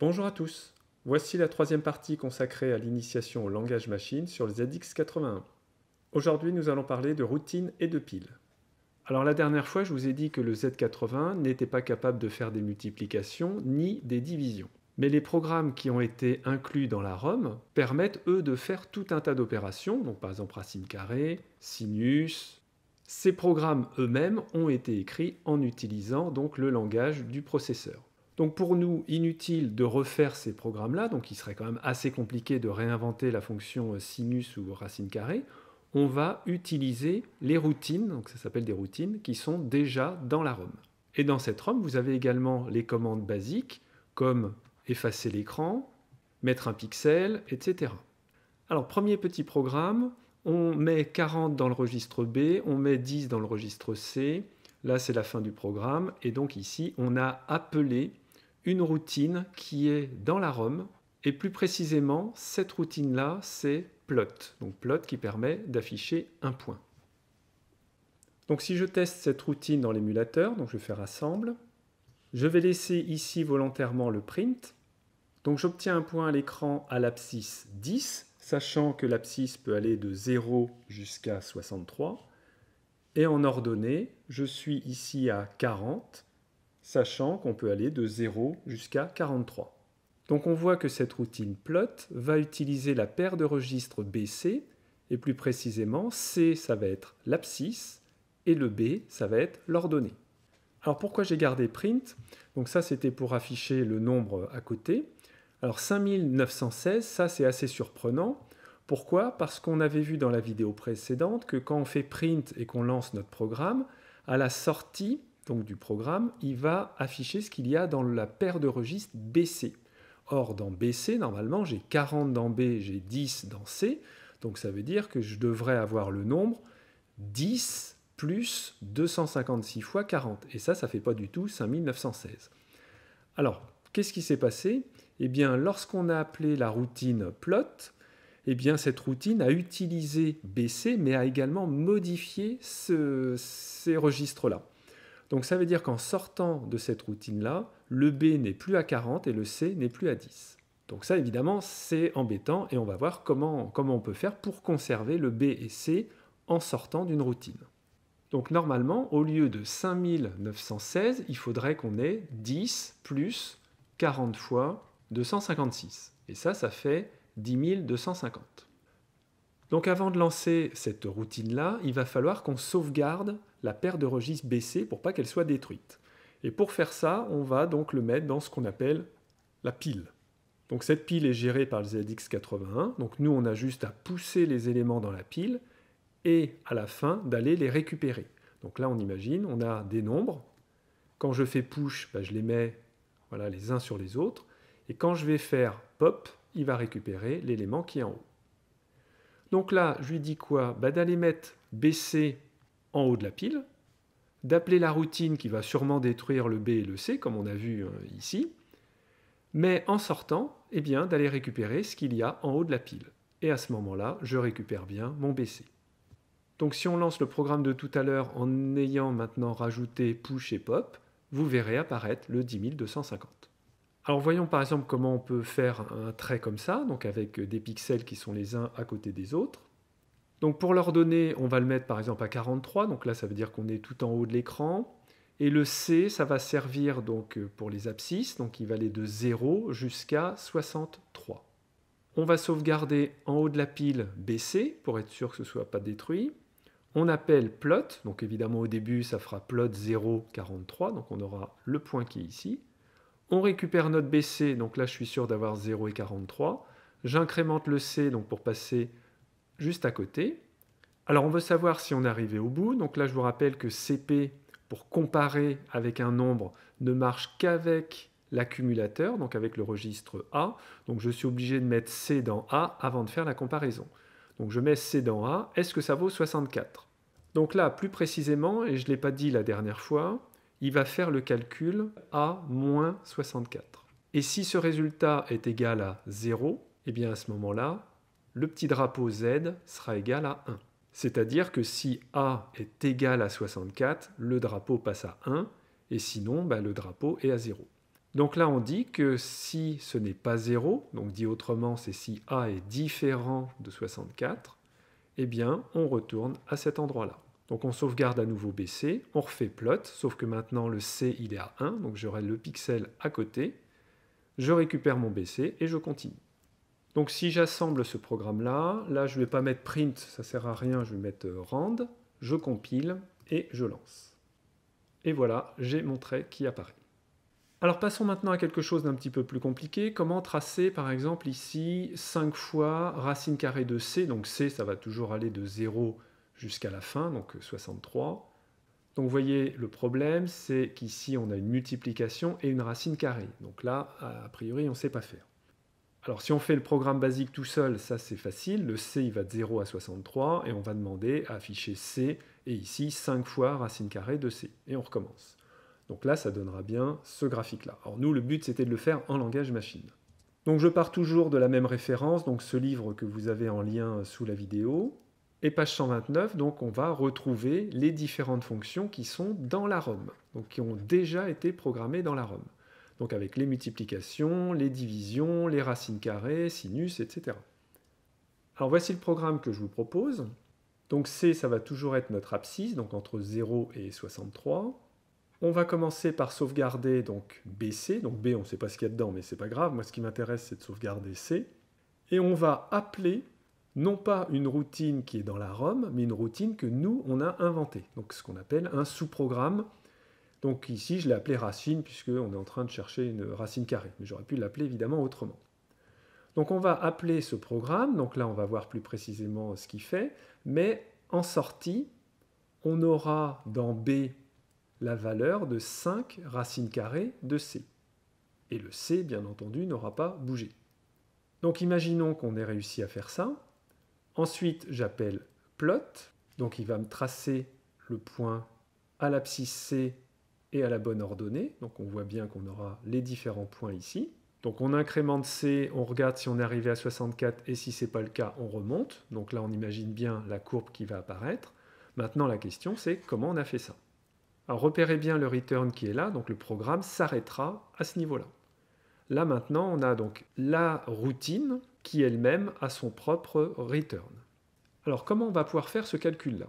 Bonjour à tous. Voici la troisième partie consacrée à l'initiation au langage machine sur le ZX81. Aujourd'hui, nous allons parler de routine et de piles. Alors la dernière fois, je vous ai dit que le Z80 n'était pas capable de faire des multiplications ni des divisions. Mais les programmes qui ont été inclus dans la ROM permettent, eux, de faire tout un tas d'opérations, donc par exemple racine carrée, sinus. Ces programmes eux-mêmes ont été écrits en utilisant donc le langage du processeur. Donc pour nous, inutile de refaire ces programmes-là, donc il serait quand même assez compliqué de réinventer la fonction euh, sinus ou racine carrée, on va utiliser les routines, donc ça s'appelle des routines, qui sont déjà dans la ROM. Et dans cette ROM, vous avez également les commandes basiques, comme effacer l'écran, mettre un pixel, etc. Alors premier petit programme, on met 40 dans le registre B, on met 10 dans le registre C, là c'est la fin du programme, et donc ici on a appelé une routine qui est dans la ROM. Et plus précisément, cette routine-là, c'est plot. Donc plot qui permet d'afficher un point. Donc si je teste cette routine dans l'émulateur, donc je fais rassemble, je vais laisser ici volontairement le print. Donc j'obtiens un point à l'écran à l'abscisse 10, sachant que l'abscisse peut aller de 0 jusqu'à 63. Et en ordonnée, je suis ici à 40 sachant qu'on peut aller de 0 jusqu'à 43. Donc on voit que cette routine plot va utiliser la paire de registres BC, et plus précisément C ça va être l'abscisse, et le B ça va être l'ordonnée. Alors pourquoi j'ai gardé print Donc ça c'était pour afficher le nombre à côté. Alors 5916, ça c'est assez surprenant. Pourquoi Parce qu'on avait vu dans la vidéo précédente que quand on fait print et qu'on lance notre programme, à la sortie, donc du programme, il va afficher ce qu'il y a dans la paire de registres BC. Or, dans BC, normalement, j'ai 40 dans B, j'ai 10 dans C, donc ça veut dire que je devrais avoir le nombre 10 plus 256 fois 40. Et ça, ça ne fait pas du tout 5916. Alors, qu'est-ce qui s'est passé Eh bien, lorsqu'on a appelé la routine plot, eh bien, cette routine a utilisé BC, mais a également modifié ces registres-là. Donc ça veut dire qu'en sortant de cette routine-là, le B n'est plus à 40 et le C n'est plus à 10. Donc ça, évidemment, c'est embêtant et on va voir comment, on peut faire pour conserver le B et C en sortant d'une routine. Donc normalement, au lieu de 5916, il faudrait qu'on ait 10 plus 40 fois 256. Et ça, ça fait 10 250. Donc avant de lancer cette routine-là, il va falloir qu'on sauvegarde la paire de registres baissée pour pas qu'elle soit détruite. Et pour faire ça, on va donc le mettre dans ce qu'on appelle la pile. Donc cette pile est gérée par le ZX81, donc nous on a juste à pousser les éléments dans la pile et à la fin d'aller les récupérer. Donc là on imagine, on a des nombres, quand je fais push, bah, je les mets voilà, les uns sur les autres, et quand je vais faire pop, il va récupérer l'élément qui est en haut. Donc là, je lui dis quoi bah, D'aller mettre baisser en haut de la pile, d'appeler la routine qui va sûrement détruire le B et le C, comme on a vu euh, ici, mais en sortant, eh bien, d'aller récupérer ce qu'il y a en haut de la pile. Et à ce moment-là, je récupère bien mon BC. Donc si on lance le programme de tout à l'heure en ayant maintenant rajouté push et pop, vous verrez apparaître le 10250. Alors voyons par exemple comment on peut faire un trait comme ça, donc avec des pixels qui sont les uns à côté des autres. Donc pour l'ordonnée, on va le mettre par exemple à 43, donc là ça veut dire qu'on est tout en haut de l'écran. Et le C, ça va servir donc euh, pour les abscisses, donc il va aller de 0 jusqu'à 63. On va sauvegarder en haut de la pile BC pour être sûr que ce ne soit pas détruit. On appelle plot, donc évidemment au début ça fera plot 0, 43, donc on aura le point qui est ici. On récupère notre BC, donc là je suis sûr d'avoir 0 et 43. J'incrémente le C donc pour passer juste à côté. Alors on veut savoir si on est arrivé au bout. Donc là, je vous rappelle que CP, pour comparer avec un nombre, ne marche qu'avec l'accumulateur, donc avec le registre A. Donc je suis obligé de mettre C dans A avant de faire la comparaison. Donc je mets C dans A. Est-ce que ça vaut 64 Donc là, plus précisément, et je ne l'ai pas dit la dernière fois, il va faire le calcul A moins 64. Et si ce résultat est égal à 0, eh bien à ce moment-là, le petit drapeau Z sera égal à 1. C'est-à-dire que si A est égal à 64, le drapeau passe à 1, et sinon, bah, le drapeau est à 0. Donc là, on dit que si ce n'est pas 0, donc dit autrement, c'est si A est différent de 64, eh bien, on retourne à cet endroit-là. Donc on sauvegarde à nouveau BC, on refait plot, sauf que maintenant le C il est à 1, donc j'aurai le pixel à côté, je récupère mon BC et je continue. Donc si j'assemble ce programme-là, là je ne vais pas mettre print, ça ne sert à rien, je vais mettre euh, rand, je compile et je lance. Et voilà, j'ai mon trait qui apparaît. Alors passons maintenant à quelque chose d'un petit peu plus compliqué. Comment tracer par exemple ici 5 fois racine carrée de c, donc c ça va toujours aller de 0 jusqu'à la fin, donc 63. Euh, donc vous voyez, le problème c'est qu'ici on a une multiplication et une racine carrée. Donc là, a priori, on ne sait pas faire. Alors si on fait le programme basique tout seul, ça c'est facile. Le C, il va de 0 à 63 et on va demander à afficher C et ici 5 fois racine carrée de C. Et on recommence. Donc là, ça donnera bien ce graphique-là. Alors nous, le but, c'était de le faire en langage machine. Donc je pars toujours de la même référence, donc ce livre que vous avez en lien sous la vidéo. Et page 129, donc on va retrouver les différentes fonctions qui sont dans la ROM, donc qui ont déjà été programmées dans la ROM donc avec les multiplications, les divisions, les racines carrées, sinus, etc. Alors voici le programme que je vous propose. Donc C, ça va toujours être notre abscisse, donc entre 0 et 63. On va commencer par sauvegarder donc BC, donc B on ne sait pas ce qu'il y a dedans mais c'est pas grave, moi ce qui m'intéresse c'est de sauvegarder C. Et on va appeler non pas une routine qui est dans la ROM, mais une routine que nous on a inventée, donc ce qu'on appelle un sous-programme donc ici, je l'ai appelé racine puisqu'on est en train de chercher une racine carrée, mais j'aurais pu l'appeler évidemment autrement. Donc on va appeler ce programme, donc là on va voir plus précisément ce qu'il fait, mais en sortie, on aura dans B la valeur de 5 racines carrées de C. Et le C, bien entendu, n'aura pas bougé. Donc imaginons qu'on ait réussi à faire ça. Ensuite, j'appelle plot, donc il va me tracer le point à l'abscisse C et à la bonne ordonnée. Donc on voit bien qu'on aura les différents points ici. Donc on incrémente C, on regarde si on est arrivé à 64 et si ce n'est pas le cas, on remonte. Donc là on imagine bien la courbe qui va apparaître. Maintenant la question c'est comment on a fait ça Alors repérez bien le return qui est là, donc le programme s'arrêtera à ce niveau-là. Là maintenant on a donc la routine qui elle-même a son propre return. Alors comment on va pouvoir faire ce calcul-là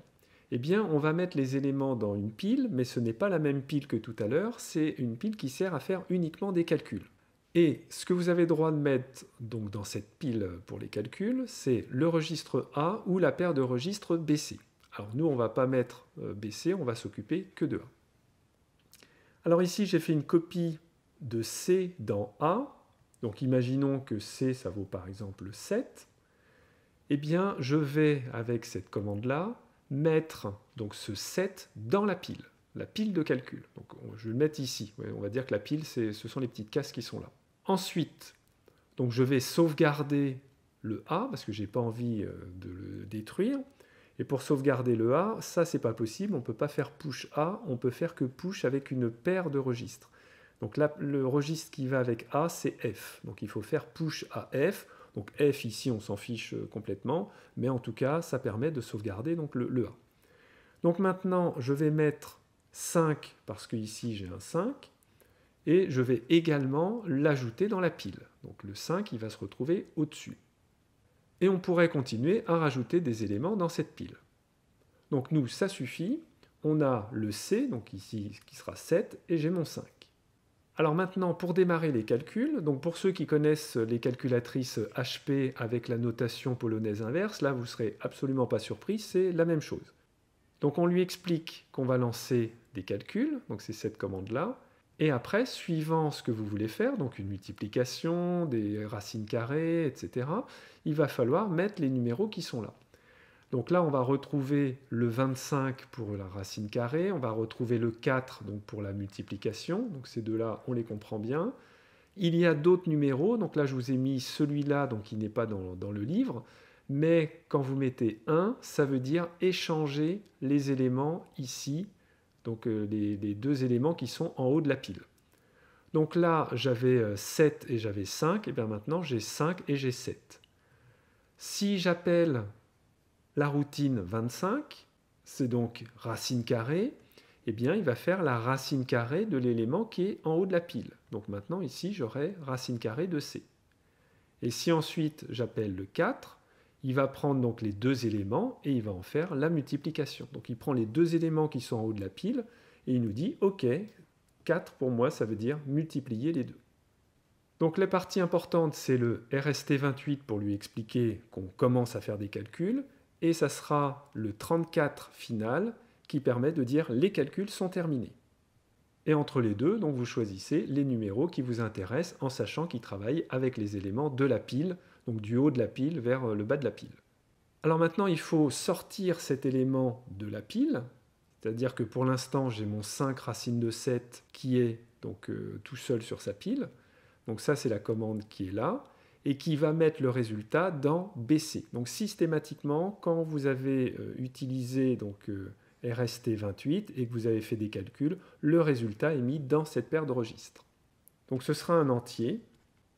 eh bien, on va mettre les éléments dans une pile, mais ce n'est pas la même pile que tout à l'heure, c'est une pile qui sert à faire uniquement des calculs. Et ce que vous avez droit de mettre donc, dans cette pile pour les calculs, c'est le registre A ou la paire de registres BC. Alors nous, on ne va pas mettre euh, BC, on va s'occuper que de A. Alors ici, j'ai fait une copie de C dans A. Donc imaginons que C, ça vaut par exemple 7. Eh bien, je vais, avec cette commande-là, mettre donc ce 7 dans la pile, la pile de calcul. je vais le mettre ici. On va dire que la pile, ce sont les petites cases qui sont là. Ensuite, donc je vais sauvegarder le A parce que je n'ai pas envie euh, de le détruire. Et pour sauvegarder le A, ça c'est pas possible, on ne peut pas faire push A, on peut faire que push avec une paire de registres. Donc là, le registre qui va avec A, c'est F. Donc il faut faire push af donc f ici, on s'en fiche euh, complètement, mais en tout cas, ça permet de sauvegarder donc le, a. Donc maintenant, je vais mettre 5 parce que ici j'ai un 5 et je vais également l'ajouter dans la pile. Donc le 5, il va se retrouver au-dessus. Et on pourrait continuer à rajouter des éléments dans cette pile. Donc nous, ça suffit. On a le C, donc ici qui sera 7, et j'ai mon 5. Alors maintenant, pour démarrer les calculs, donc pour ceux qui connaissent les calculatrices HP avec la notation polonaise inverse, là vous ne serez absolument pas surpris, c'est la même chose. Donc on lui explique qu'on va lancer des calculs, donc c'est cette commande-là, et après, suivant ce que vous voulez faire, donc une multiplication, des racines carrées, etc., il va falloir mettre les numéros qui sont là. Donc là, on va retrouver le 25 pour la racine carrée, on va retrouver le 4 donc pour la multiplication. Donc ces deux-là, on les comprend bien. Il y a d'autres numéros. Donc là, je vous ai mis celui-là, donc il n'est pas dans, le livre. Mais quand vous mettez 1, ça veut dire échanger les éléments ici, donc euh, les deux éléments qui sont en haut de la pile. Donc là, j'avais 7 euh, et j'avais 5, et bien maintenant j'ai 5 et j'ai 7. Si j'appelle la routine 25, c'est donc racine carrée, eh bien, il va faire la racine carrée de l'élément qui est en haut de la pile. Donc maintenant, ici, j'aurai racine carrée de C. Et si ensuite j'appelle le 4, il va prendre donc les deux éléments et il va en faire la multiplication. Donc il prend les deux éléments qui sont en haut de la pile et il nous dit, OK, 4 pour moi, ça veut dire multiplier les deux. Donc la partie importante, c'est le RST28 pour lui expliquer qu'on commence à faire des calculs et ça sera le 34 final qui permet de dire les calculs sont terminés. Et entre les deux, donc vous choisissez les numéros qui vous intéressent en sachant qu'ils travaillent avec les éléments de la pile, donc du haut de la pile vers euh, le bas de la pile. Alors maintenant, il faut sortir cet élément de la pile, c'est-à-dire que pour l'instant, j'ai mon 5 racine de 7 qui est donc euh, tout seul sur sa pile. Donc ça, c'est la commande qui est là et qui va mettre le résultat dans BC. Donc systématiquement, quand vous avez euh, utilisé donc, euh, RST28 et que vous avez fait des calculs, le résultat est mis dans cette paire de registres. Donc ce sera un entier,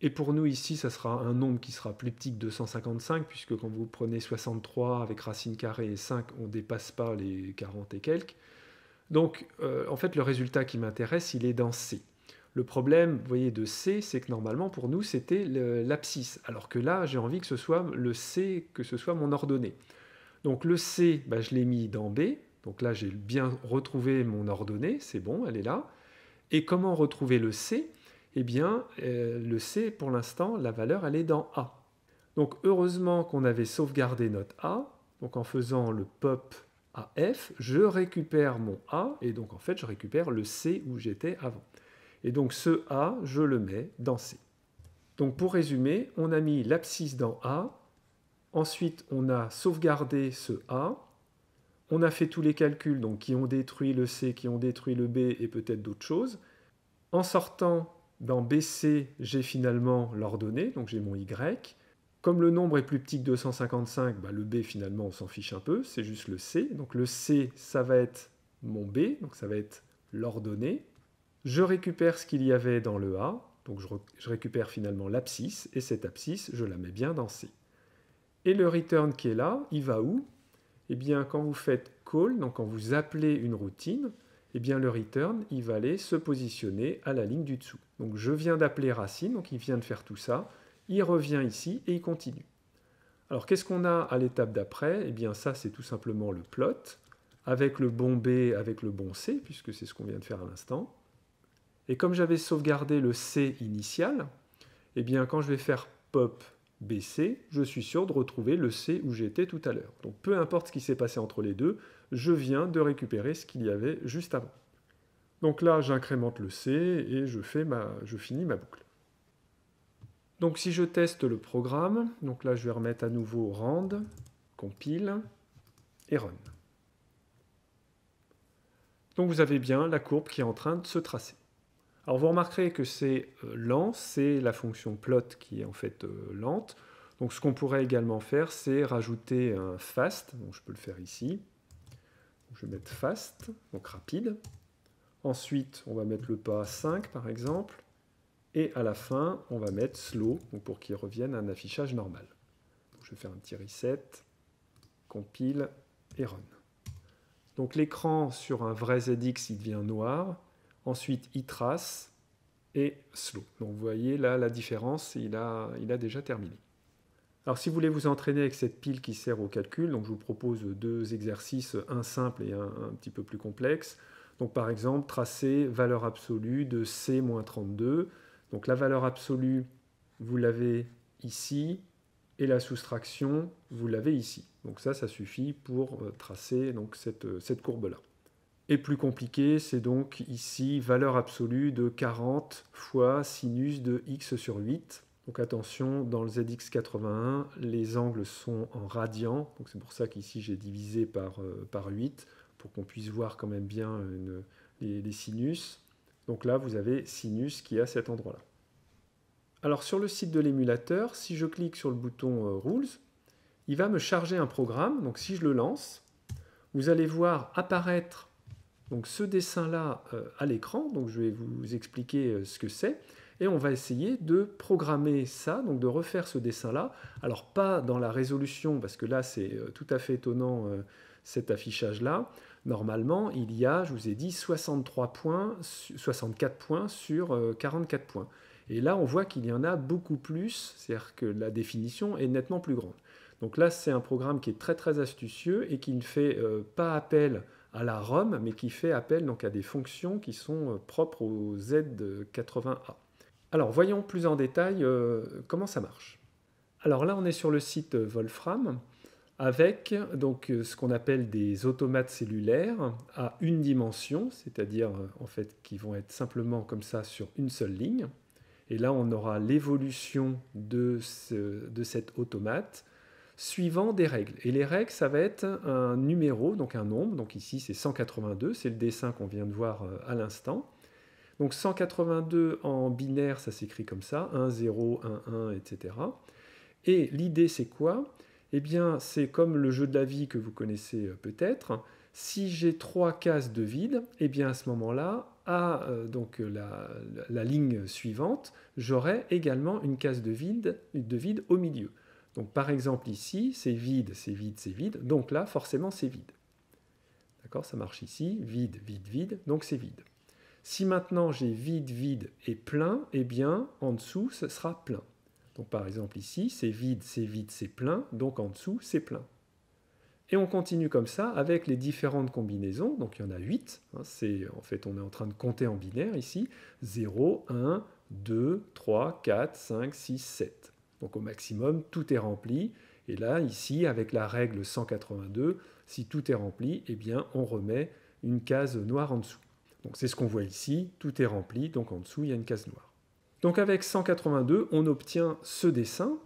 et pour nous ici, ça sera un nombre qui sera plus petit que 255, puisque quand vous prenez 63 avec racine carrée et 5, on ne dépasse pas les 40 et quelques. Donc euh, en fait, le résultat qui m'intéresse, il est dans C. Le problème, voyez, de C, c'est que normalement, pour nous, c'était l'abscisse. Alors que là, j'ai envie que ce soit le C, que ce soit mon ordonnée. Donc le C, bah, je l'ai mis dans B. Donc là, j'ai bien retrouvé mon ordonnée. C'est bon, elle est là. Et comment retrouver le C Eh bien, euh, le C, pour l'instant, la valeur, elle est dans A. Donc heureusement qu'on avait sauvegardé notre A. Donc en faisant le pop à F, je récupère mon A. Et donc en fait, je récupère le C où j'étais avant. Et donc ce A, je le mets dans C. Donc pour résumer, on a mis l'abscisse dans A, ensuite on a sauvegardé ce A, on a fait tous les calculs qui ont détruit le C, qui ont détruit le B et peut-être d'autres choses. En sortant dans BC, j'ai finalement l'ordonnée, donc j'ai mon Y. Comme le nombre est plus petit que 255, bah, le B finalement on s'en fiche un peu, c'est juste le C. Donc le C, ça va être mon B, donc ça va être l'ordonnée je récupère ce qu'il y avait dans le A, donc je, récupère finalement l'abscisse, et cette abscisse, je la mets bien dans C. Et le return qui est là, il va où Eh bien, quand vous faites call, donc quand vous appelez une routine, eh bien le return, il va aller se positionner à la ligne du dessous. Donc je viens d'appeler racine, donc il vient de faire tout ça, il revient ici et il continue. Alors qu'est-ce qu'on a à l'étape d'après Eh bien ça, c'est tout simplement le plot, avec le bon B, avec le bon C, puisque c'est ce qu'on vient de faire à l'instant. Et comme j'avais sauvegardé le C initial, eh bien quand je vais faire pop BC, je suis sûr de retrouver le C où j'étais tout à l'heure. Donc peu importe ce qui s'est passé entre les deux, je viens de récupérer ce qu'il y avait juste avant. Donc là, j'incrémente le C et je, fais ma, je finis ma boucle. Donc si je teste le programme, donc là je vais remettre à nouveau rand, compile et run. Donc vous avez bien la courbe qui est en train de se tracer. Alors vous remarquerez que c'est euh, lent, c'est la fonction plot qui est en fait euh, lente. Donc ce qu'on pourrait également faire, c'est rajouter un fast, donc je peux le faire ici. Je vais mettre fast, donc rapide. Ensuite, on va mettre le pas à 5 par exemple. Et à la fin, on va mettre slow pour qu'il revienne à un affichage normal. je vais faire un petit reset, compile et run. Donc l'écran sur un vrai ZX, il devient noir ensuite iTrace et Slow. Donc vous voyez là la différence, il a, il a déjà terminé. Alors si vous voulez vous entraîner avec cette pile qui sert au calcul, donc je vous propose deux exercices, un simple et un, un petit peu plus complexe. Donc par exemple, tracer valeur absolue de C-32. Donc la valeur absolue, vous l'avez ici, et la soustraction, vous l'avez ici. Donc ça, ça suffit pour euh, tracer donc, cette euh, courbe-là et plus compliqué, c'est donc ici valeur absolue de 40 fois sinus de x sur 8. Donc attention, dans le ZX81, les angles sont en radian, donc c'est pour ça qu'ici j'ai divisé par, euh, par 8, pour qu'on puisse voir quand même bien euh, les, sinus. Donc là, vous avez sinus qui est à cet endroit-là. Alors sur le site de l'émulateur, si je clique sur le bouton euh, Rules, il va me charger un programme. Donc si je le lance, vous allez voir apparaître donc ce dessin-là euh, à l'écran, donc je vais vous expliquer euh, ce que c'est, et on va essayer de programmer ça, donc de refaire ce dessin-là. Alors pas dans la résolution, parce que là c'est euh, tout à fait étonnant cet affichage-là. Normalement, il y a, je vous ai dit, 63 points, 64 points sur 44 points. Et là, on voit qu'il y en a beaucoup plus, c'est-à-dire que la définition est nettement plus grande. Donc là, c'est un programme qui est très très astucieux et qui ne fait pas appel à la ROM, mais qui fait appel donc à des fonctions qui sont euh, propres au Z80A. Alors voyons plus en détail euh, comment ça marche. Alors là on est sur le site euh, Wolfram avec donc ce qu'on appelle des automates cellulaires à une dimension, c'est-à-dire en fait qui vont être simplement comme ça sur une seule ligne. Et là on aura l'évolution de, de cet automate suivant des règles. Et les règles, ça va être un numéro, donc un nombre. Donc ici, c'est 182, c'est le dessin qu'on vient de voir euh, à l'instant. Donc 182 en binaire, ça s'écrit comme ça, 1, 0, 1, 1, etc. Et l'idée, c'est quoi Eh bien, c'est comme le jeu de la vie que vous connaissez euh, peut-être. Si j'ai trois cases de vide, eh bien à ce moment-là, à euh, donc la, la, ligne suivante, j'aurai également une case de vide, de vide au milieu. Donc par exemple ici, c'est vide, c'est vide, c'est vide. Donc là, forcément, c'est vide. D'accord Ça marche ici, vide, vide, vide, donc c'est vide. Si maintenant j'ai vide, vide et plein, eh bien en dessous, ce sera plein. Donc par exemple ici, c'est vide, c'est vide, c'est plein, donc en dessous, c'est plein. Et on continue comme ça avec les différentes combinaisons. Donc il y en a 8. Hein. c'est en fait, on est en train de compter en binaire ici. 0, 1, 2, 3, 4, 5, 6, 7. Donc au maximum, tout est rempli. Et là, ici, avec la règle 182, si tout est rempli, eh bien, on remet une case noire en dessous. Donc c'est ce qu'on voit ici, tout est rempli, donc en dessous, il y a une case noire. Donc avec 182, on obtient ce dessin.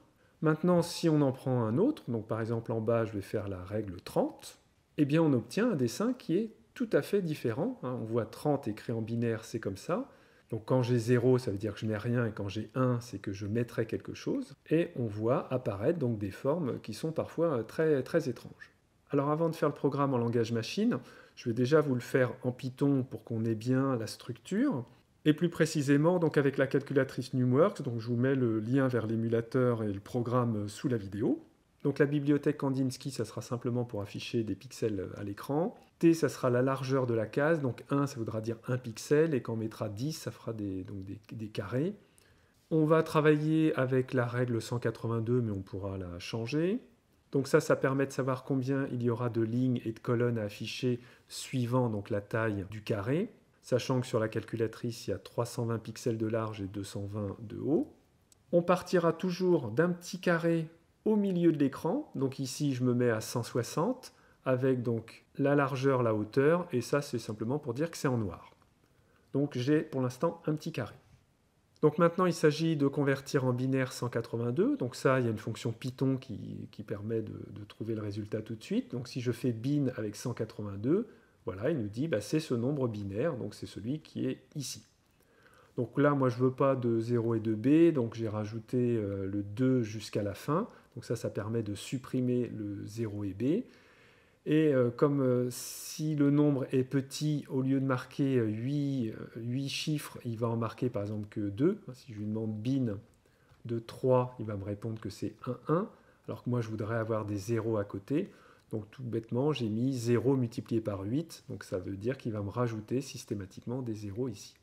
Maintenant, si on en prend un autre, donc par exemple en bas, je vais faire la règle 30, eh bien on obtient un dessin qui est tout à fait différent. Hein. On voit 30 écrit en binaire, c'est comme ça. Donc quand j'ai 0, ça veut dire que je n'ai rien, et quand j'ai 1, c'est que je mettrai quelque chose. Et on voit apparaître donc des formes qui sont parfois euh, très, très étranges. Alors avant de faire le programme en langage machine, je vais déjà vous le faire en Python pour qu'on ait bien la structure. Et plus précisément, donc avec la calculatrice NumWorks, donc je vous mets le lien vers l'émulateur et le programme euh, sous la vidéo. Donc la bibliothèque Kandinsky, ça sera simplement pour afficher des pixels euh, à l'écran. T, ça sera la largeur de la case, donc 1, ça voudra dire 1 pixel, et quand on mettra 10, ça fera des, carrés. On va travailler avec la règle 182, mais on pourra la changer. Donc ça, ça permet de savoir combien il y aura de lignes et de colonnes à afficher suivant donc la taille du carré, sachant que sur la calculatrice, il y a 320 pixels de large et 220 de haut. On partira toujours d'un petit carré au milieu de l'écran. Donc ici, je me mets à 160 avec donc la largeur, la hauteur, et ça c'est simplement pour dire que c'est en noir. Donc j'ai pour l'instant un petit carré. Donc maintenant il s'agit de convertir en binaire 182, donc ça il y a une fonction Python qui, permet de, trouver le résultat tout de suite. Donc si je fais bin avec 182, voilà, il nous dit bah, c'est ce nombre binaire, donc c'est celui qui est ici. Donc là, moi, je ne veux pas de 0 et de b, donc j'ai rajouté euh, le 2 jusqu'à la fin. Donc ça, ça permet de supprimer le 0 et b. Et euh, comme euh, si le nombre est petit, au lieu de marquer 8, 8 chiffres, il va en marquer par exemple que 2. Si je lui demande bin de 3, il va me répondre que c'est 1, 1, alors que moi, je voudrais avoir des 0 à côté. Donc tout bêtement, j'ai mis 0 multiplié par 8, donc ça veut dire qu'il va me rajouter systématiquement des 0 ici.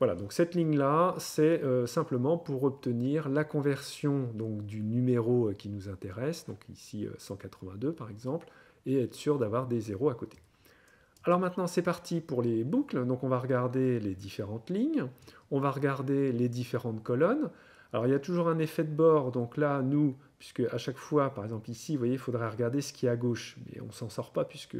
Voilà, donc cette ligne-là, c'est euh, simplement pour obtenir la conversion donc, du numéro euh, qui nous intéresse, donc ici 182 euh, par exemple, et être sûr d'avoir des zéros à côté. Alors maintenant, c'est parti pour les boucles. Donc on va regarder les différentes lignes, on va regarder les différentes colonnes. Alors il y a toujours un effet de bord, donc là, nous, puisque à chaque fois, par exemple ici, vous voyez, il faudrait regarder ce qui est à gauche, mais on ne s'en sort pas puisque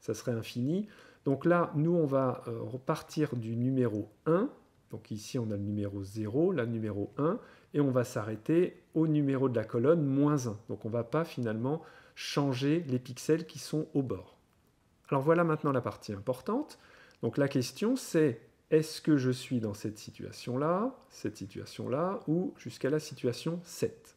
ça serait infini. Donc là, nous, on va euh, repartir du numéro 1. Donc ici, on a le numéro 0, la numéro 1. Et on va s'arrêter au numéro de la colonne, moins 1. Donc on ne va pas finalement changer les pixels qui sont au bord. Alors voilà maintenant la partie importante. Donc la question, c'est est-ce que je suis dans cette situation-là, cette situation-là, ou jusqu'à la situation 7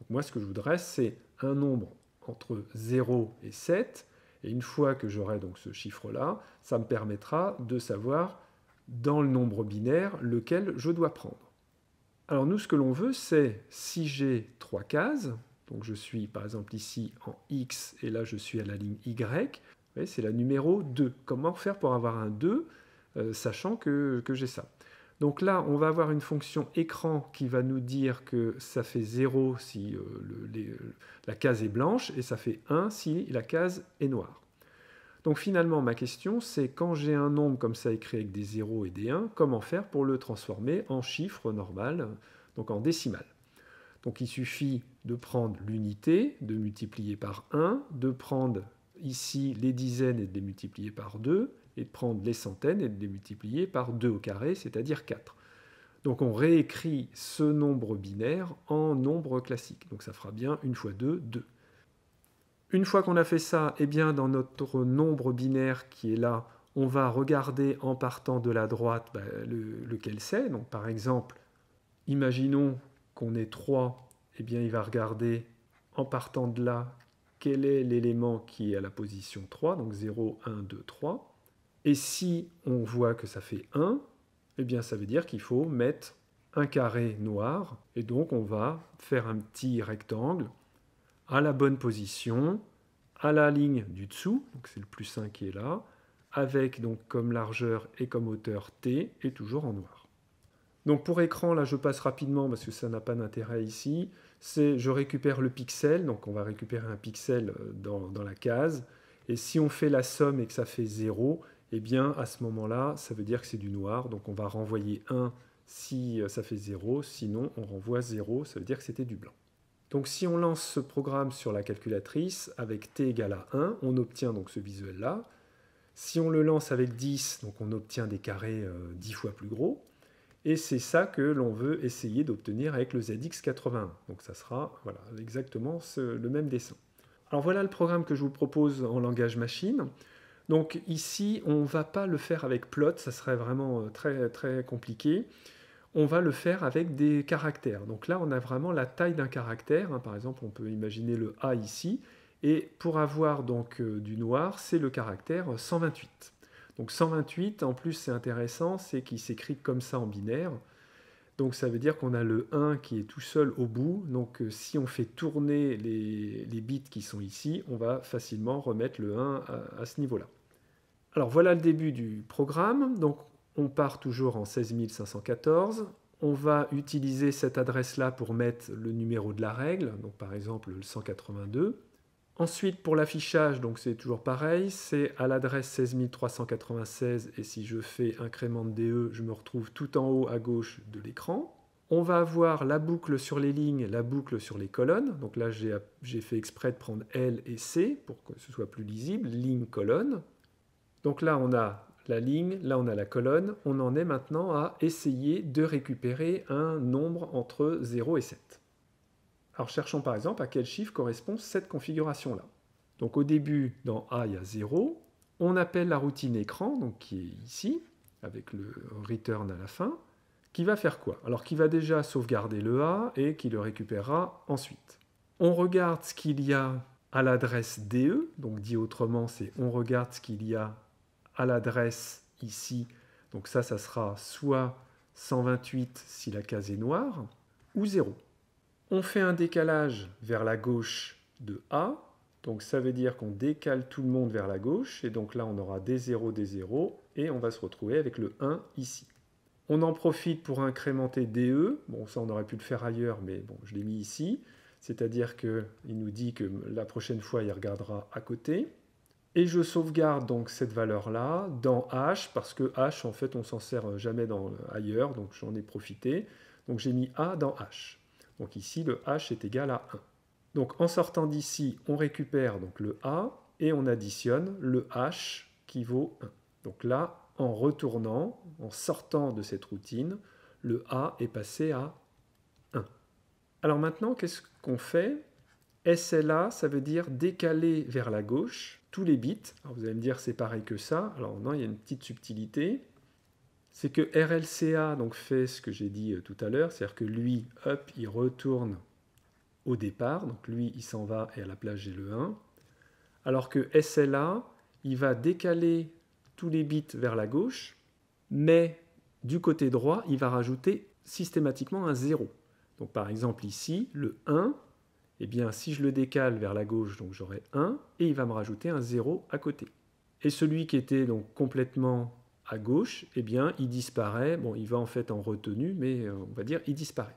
Donc moi, ce que je voudrais, c'est un nombre entre 0 et 7 et une fois que j'aurai donc ce chiffre-là, ça me permettra de savoir dans le nombre binaire lequel je dois prendre. Alors nous, ce que l'on veut, c'est si j'ai trois cases, donc je suis par exemple ici en X et là je suis à la ligne Y, c'est la numéro 2. Comment faire pour avoir un 2, euh, sachant que, que j'ai ça donc là, on va avoir une fonction écran qui va nous dire que ça fait 0 si euh, euh, la case est blanche et ça fait 1 si la case est noire. Donc finalement, ma question, c'est quand j'ai un nombre comme ça écrit avec des 0 et des 1, comment faire pour le transformer en chiffre normal, donc en décimal Donc il suffit de prendre l'unité, de multiplier par 1, de prendre ici les dizaines et de les multiplier par 2, et de prendre les centaines et de les multiplier par 2 au carré, c'est-à-dire 4. Donc on réécrit ce nombre binaire en nombre classique. Donc ça fera bien 1 fois 2, 2. Une fois qu'on a fait ça, eh bien dans notre nombre binaire qui est là, on va regarder en partant de la droite bah, lequel c'est. par exemple, imaginons qu'on ait 3, eh bien il va regarder en partant de là quel est l'élément qui est à la position 3, donc 0, 1, 2, 3. Et si on voit que ça fait 1, eh bien ça veut dire qu'il faut mettre un carré noir. Et donc on va faire un petit rectangle à la bonne position, à la ligne du dessous, donc c'est le plus 1 qui est là, avec donc comme largeur et comme hauteur t, et toujours en noir. Donc pour écran, là je passe rapidement parce que ça n'a pas d'intérêt ici, c'est je récupère le pixel, donc on va récupérer un pixel euh, dans, dans, la case, et si on fait la somme et que ça fait 0, eh bien à ce moment-là, ça veut dire que c'est du noir. Donc on va renvoyer 1 si euh, ça fait 0, sinon on renvoie 0, ça veut dire que c'était du blanc. Donc si on lance ce programme sur la calculatrice avec t égale à 1, on obtient donc ce visuel-là. Si on le lance avec 10, donc on obtient des carrés 10 euh, fois plus gros. Et c'est ça que l'on veut essayer d'obtenir avec le ZX81. Donc ça sera voilà, exactement le même dessin. Alors voilà le programme que je vous propose en langage machine. Donc ici, on ne va pas le faire avec plot, ça serait vraiment euh, très, très compliqué. On va le faire avec des caractères. Donc là, on a vraiment la taille d'un caractère. Hein. Par exemple, on peut imaginer le A ici. Et pour avoir donc euh, du noir, c'est le caractère 128. Euh, donc 128, en plus, c'est intéressant, c'est qu'il s'écrit comme ça en binaire. Donc ça veut dire qu'on a le 1 qui est tout seul au bout. Donc si on fait tourner les, bits qui sont ici, on va facilement remettre le 1 à ce niveau-là. Alors voilà le début du programme. Donc on part toujours en 16514. On va utiliser cette adresse-là pour mettre le numéro de la règle, donc par exemple le 182. Ensuite, pour l'affichage, donc c'est toujours pareil, c'est à l'adresse 16396 et si je fais incrément de DE, je me retrouve tout en haut à gauche de l'écran. On va avoir la boucle sur les lignes, la boucle sur les colonnes. Donc là, j'ai fait exprès de prendre L et C pour que ce soit plus lisible, ligne-colonne. Donc là, on a la ligne, là on a la colonne, on en est maintenant à essayer de récupérer un nombre entre 0 et 7. Alors cherchons par exemple à quel chiffre correspond cette configuration-là. Donc au début, dans A, il y a 0, on appelle la routine écran, donc qui est ici, avec le return à la fin, qui va faire quoi Alors qui va déjà sauvegarder le A et qui le récupérera ensuite. On regarde ce qu'il y a à l'adresse DE, donc dit autrement, c'est on regarde ce qu'il y a à l'adresse ici. Donc ça, ça sera soit 128 si la case est noire, ou 0. On fait un décalage vers la gauche de A, donc ça veut dire qu'on décale tout le monde vers la gauche, et donc là on aura des 0, des 0, et on va se retrouver avec le 1 ici. On en profite pour incrémenter DE, bon ça on aurait pu le faire ailleurs, mais bon je l'ai mis ici, c'est-à-dire qu'il nous dit que la prochaine fois il regardera à côté, et je sauvegarde donc cette valeur-là dans h, parce que h, en fait, on s'en sert jamais dans, ailleurs, donc j'en ai profité. Donc j'ai mis a dans h. Donc ici, le h est égal à 1. Donc en sortant d'ici, on récupère donc le a et on additionne le h qui vaut 1. Donc là, en retournant, en sortant de cette routine, le a est passé à 1. Alors maintenant, qu'est-ce qu'on fait SLA, ça veut dire décaler vers la gauche tous les bits. vous allez me dire, c'est pareil que ça. Alors non, il y a une petite subtilité. C'est que RLCA donc, fait ce que j'ai dit euh, tout à l'heure, c'est-à-dire que lui, up, il retourne au départ, donc lui, il s'en va et à la place, j'ai le 1. Alors que SLA, il va décaler tous les bits vers la gauche, mais du côté droit, il va rajouter systématiquement un 0. Donc par exemple ici, le 1, eh bien si je le décale vers la gauche, donc j'aurai 1, et il va me rajouter un 0 à côté. Et celui qui était donc complètement à gauche, eh bien il disparaît, bon il va en fait en retenue, mais euh, on va dire il disparaît.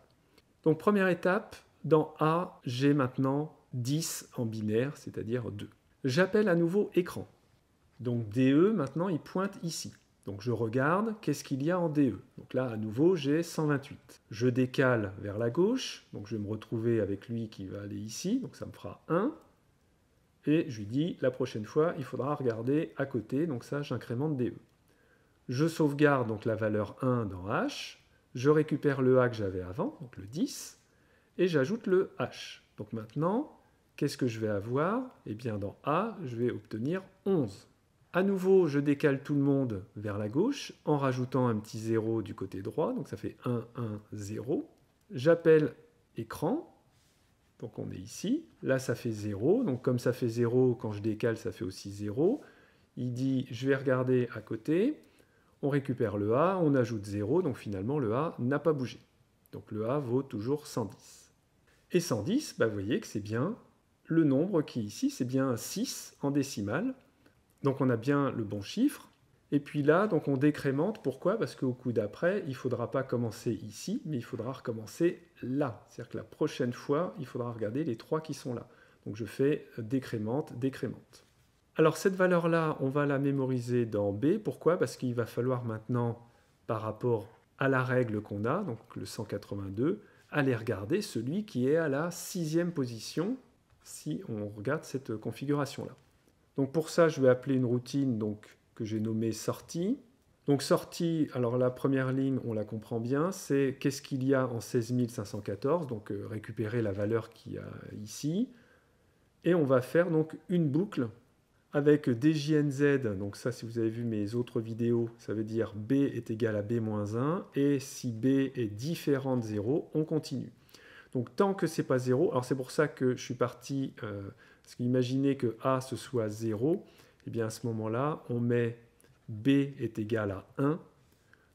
Donc première étape, dans A, j'ai maintenant 10 en binaire, c'est-à-dire 2. J'appelle à nouveau écran. Donc DE, maintenant, il pointe ici. Donc je regarde qu'est-ce qu'il y a en DE. Donc là, à nouveau, j'ai 128. Je décale vers la gauche, donc je vais me retrouver avec lui qui va aller ici, donc ça me fera 1. Et je lui dis, la prochaine fois, il faudra regarder à côté, donc ça, j'incrémente DE. Je sauvegarde donc la valeur 1 dans H, je récupère le A que j'avais avant, donc le 10, et j'ajoute le H. Donc maintenant, qu'est-ce que je vais avoir Eh bien, dans A, je vais obtenir 11. À nouveau, je décale tout le monde vers la gauche en rajoutant un petit 0 du côté droit, donc ça fait 1, 1, 0. J'appelle écran, donc on est ici. Là, ça fait 0, donc comme ça fait 0, quand je décale, ça fait aussi 0. Il dit, je vais regarder à côté, on récupère le A, on ajoute 0, donc finalement le A n'a pas bougé. Donc le A vaut toujours 110. Et 110, bah, vous voyez que c'est bien le nombre qui ici, c'est bien 6 en décimale, donc on a bien le bon chiffre. Et puis là, donc on décrémente. Pourquoi Parce qu'au coup d'après, il ne faudra pas commencer ici, mais il faudra recommencer là. C'est-à-dire que la prochaine fois, il faudra regarder les trois qui sont là. Donc je fais euh, décrémente, décrémente. Alors cette valeur-là, on va la mémoriser dans B. Pourquoi Parce qu'il va falloir maintenant, par rapport à la règle qu'on a, donc le 182, aller regarder celui qui est à la sixième position si on regarde cette configuration-là. Donc pour ça, je vais appeler une routine donc, que j'ai nommée sortie. Donc sortie, alors la première ligne, on la comprend bien, c'est qu'est-ce qu'il y a en 16514, donc euh, récupérer la valeur qu'il y a ici. Et on va faire donc une boucle avec DJNZ, donc ça si vous avez vu mes autres vidéos, ça veut dire B est égal à B-1, et si B est différent de 0, on continue. Donc tant que c'est pas 0, alors c'est pour ça que je suis parti... Euh, parce qu'imaginez que A ce soit 0, et eh bien à ce moment-là, on met B est égal à 1.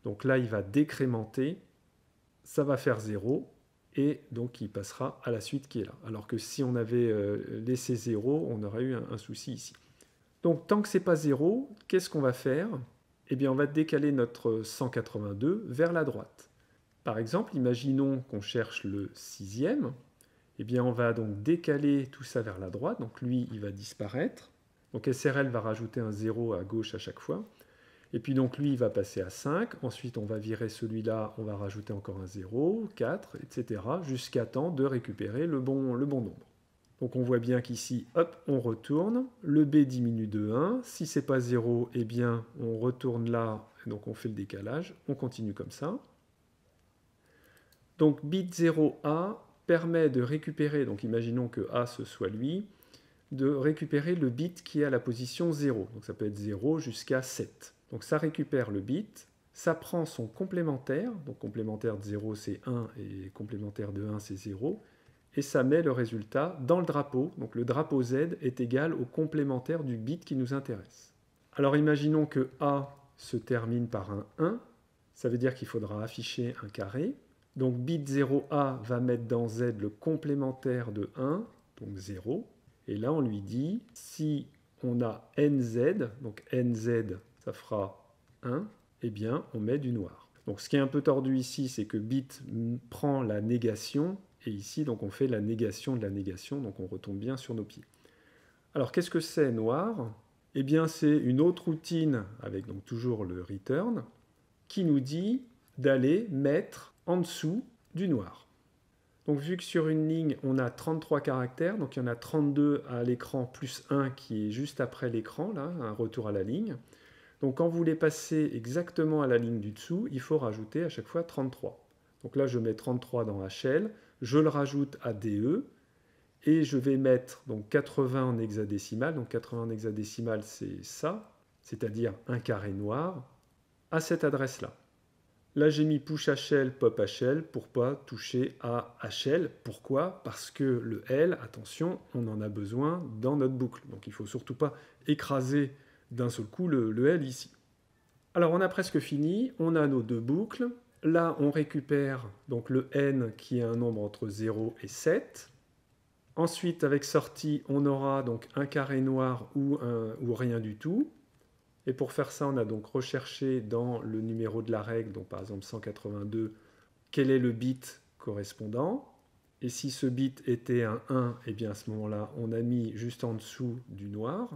Donc là, il va décrémenter, ça va faire 0, et donc il passera à la suite qui est là. Alors que si on avait euh, laissé 0, on aurait eu un, souci ici. Donc tant que c'est pas 0, qu'est-ce qu'on va faire Eh bien on va décaler notre 182 vers la droite. Par exemple, imaginons qu'on cherche le sixième eh bien on va donc décaler tout ça vers la droite, donc lui il va disparaître. Donc SRL va rajouter un 0 à gauche à chaque fois. Et puis donc lui il va passer à 5, ensuite on va virer celui-là, on va rajouter encore un 0, 4, etc. jusqu'à temps de récupérer le bon, le bon nombre. Donc on voit bien qu'ici, hop, on retourne, le B diminue de 1, si c'est pas 0, eh bien on retourne là, donc on fait le décalage, on continue comme ça. Donc bit 0A, permet de récupérer, donc imaginons que A ce soit lui, de récupérer le bit qui est à la position 0. Donc ça peut être 0 jusqu'à 7. Donc ça récupère le bit, ça prend son complémentaire, donc complémentaire de 0 c'est 1 et complémentaire de 1 c'est 0, et ça met le résultat dans le drapeau. Donc le drapeau Z est égal au complémentaire du bit qui nous intéresse. Alors imaginons que A se termine par un 1, ça veut dire qu'il faudra afficher un carré, donc bit 0a va mettre dans z le complémentaire de 1, donc 0. Et là, on lui dit, si on a nz, donc nz, ça fera 1, et eh bien, on met du noir. Donc ce qui est un peu tordu ici, c'est que bit prend la négation, et ici, donc on fait la négation de la négation, donc on retombe bien sur nos pieds. Alors qu'est-ce que c'est noir Eh bien, c'est une autre routine, avec donc toujours le return, qui nous dit d'aller mettre en dessous du noir. Donc vu que sur une ligne, on a 33 caractères, donc il y en a 32 à l'écran plus 1 qui est juste après l'écran, là, un retour à la ligne. Donc quand vous voulez passer exactement à la ligne du dessous, il faut rajouter à chaque fois 33. Donc là, je mets 33 dans HL, je le rajoute à DE, et je vais mettre donc 80 en hexadécimal. Donc 80 en hexadécimal, c'est ça, c'est-à-dire un carré noir, à cette adresse-là. Là, j'ai mis push HL, pop HL pour pas toucher à HL. Pourquoi Parce que le L, attention, on en a besoin dans notre boucle. Donc il ne faut surtout pas écraser d'un seul coup le, L ici. Alors on a presque fini, on a nos deux boucles. Là, on récupère donc le N qui est un nombre entre 0 et 7. Ensuite, avec sortie, on aura donc un carré noir ou, ou rien du tout. Et pour faire ça, on a donc recherché dans le numéro de la règle, donc par exemple 182, quel est le bit correspondant. Et si ce bit était un 1, et eh bien à ce moment-là, on a mis juste en dessous du noir.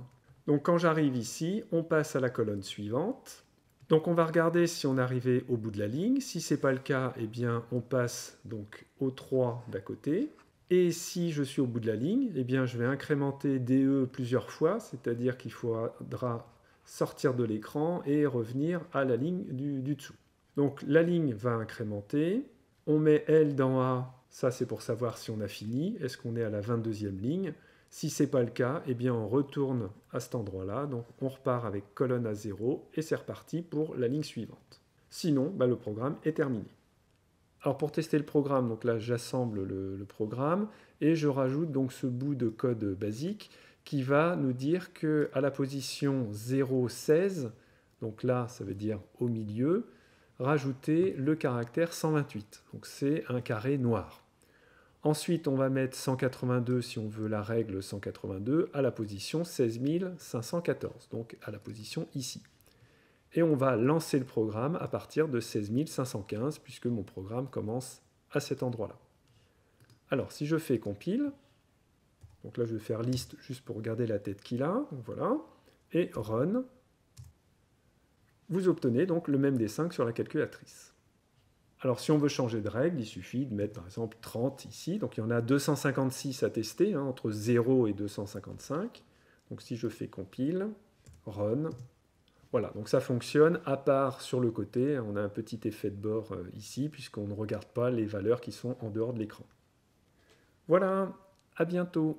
Donc quand j'arrive ici, on passe à la colonne suivante. Donc on va regarder si on arrivait au bout de la ligne. Si ce n'est pas le cas, eh bien on passe donc au 3 d'à côté. Et si je suis au bout de la ligne, eh bien je vais incrémenter DE plusieurs fois, c'est-à-dire qu'il faudra sortir de l'écran et revenir à la ligne du, dessous. Donc la ligne va incrémenter, on met L dans A, ça c'est pour savoir si on a fini, est-ce qu'on est à la 22e ligne. Si ce n'est pas le cas, eh bien on retourne à cet endroit-là, donc on repart avec colonne à 0 et c'est reparti pour la ligne suivante. Sinon, bah, le programme est terminé. Alors pour tester le programme, donc là j'assemble le, le programme et je rajoute donc ce bout de code basique qui va nous dire que à la position 0,16, donc là ça veut dire au milieu, rajouter le caractère 128. Donc c'est un carré noir. Ensuite, on va mettre 182 si on veut la règle 182 à la position 16514, donc à la position ici. Et on va lancer le programme à partir de 16515 puisque mon programme commence à cet endroit-là. Alors si je fais compile, donc là, je vais faire liste, juste pour regarder la tête qu'il a. voilà. Et run. Vous obtenez donc le même dessin que sur la calculatrice. Alors si on veut changer de règle, il suffit de mettre par exemple 30 ici. Donc il y en a 256 à tester, hein, entre 0 et 255. Donc si je fais compile, run, voilà, donc ça fonctionne, à part sur le côté, on a un petit effet de bord euh, ici, puisqu'on ne regarde pas les valeurs qui sont en dehors de l'écran. Voilà, à bientôt